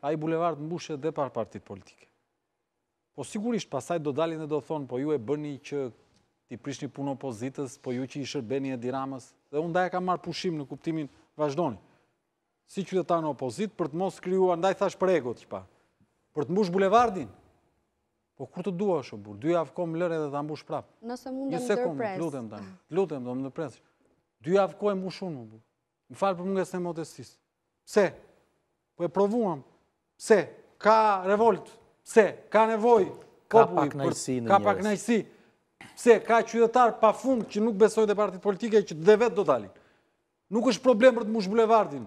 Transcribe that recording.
a i bulevard mbushet dhe par partit politike. Po sigurisht pasaj do dalin e do thonë, po ju e bëni që ti prishni një opozitës, po ju që i shërbeni e diramës, dhe unë da e ka marrë pushim në kuptimin vazhdoni. Si qytetarë në opozitë, për të mos kryua, ndaj thash për ego të shpa, për të mbush bulevardin, po kur të o shumë, dy avko më lërë edhe të mbush prapë. Nëse mundem dhe më të presë. Lutem dhe më të Dy avko e mbush unë, më falë për më nga se modestisë. Se? Po e provuam. Se, ka revolt, se, ka nevoj, populli, ka pak najsi në njërës. Ka pak najsi, se, ka qytetar pa fund që nuk besoj dhe partit politike që dhe vetë do tali. Nuk është problem për të mush bulevardin.